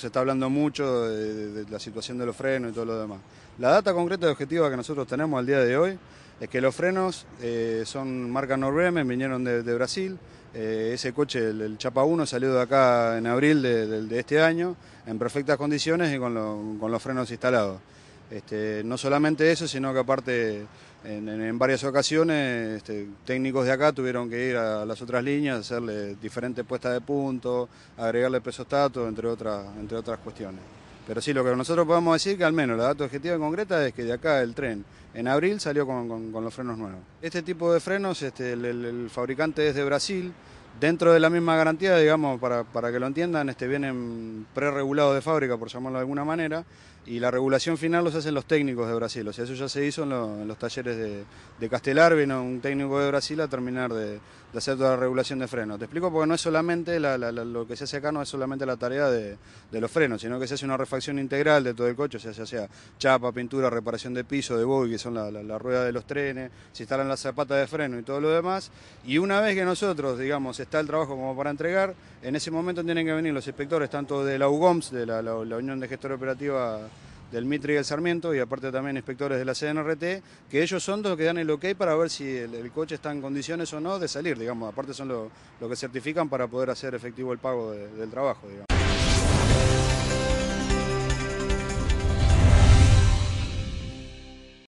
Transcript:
Se está hablando mucho de, la situación de los frenos y todo lo demás. La data concreta y objetiva que nosotros tenemos al día de hoy es que los frenos eh, son marca Norremen, vinieron de, Brasil. Eh, ese coche, el, Chapa 1, salió de acá en abril de, este año en perfectas condiciones y con, con los frenos instalados. Este, no solamente eso, sino que aparte en, varias ocasiones este, técnicos de acá tuvieron que ir a las otras líneas, hacerle diferentes puestas de punto agregarle presostato, entre otras, entre otras cuestiones. Pero sí, lo que nosotros podemos decir, que al menos la data objetiva concreta, es que de acá el tren en abril salió con, los frenos nuevos. Este tipo de frenos, este, el, el fabricante es de Brasil, Dentro de la misma garantía, digamos, para, para que lo entiendan, este, pre-regulados de fábrica, por llamarlo de alguna manera, y la regulación final los hacen los técnicos de Brasil. O sea, eso ya se hizo en, los talleres de, Castelar, vino un técnico de Brasil a terminar de, hacer toda la regulación de frenos. Te explico porque no es solamente lo que se hace acá, no es solamente la tarea de, los frenos, sino que se hace una refacción integral de todo el coche, o sea, sea chapa, pintura, reparación de piso, de bogie, que son la, rueda de los trenes, se instalan las zapatas de freno y todo lo demás. Y una vez que nosotros, digamos, está el trabajo como para entregar. En ese momento tienen que venir los inspectores tanto de la UGOMS, de la, Unión de Gestora Operativa del Mitre y del Sarmiento, y aparte también inspectores de la CNRT, que ellos son los que dan el ok para ver si el, coche está en condiciones o no de salir, digamos. Aparte son los que certifican para poder hacer efectivo el pago del trabajo,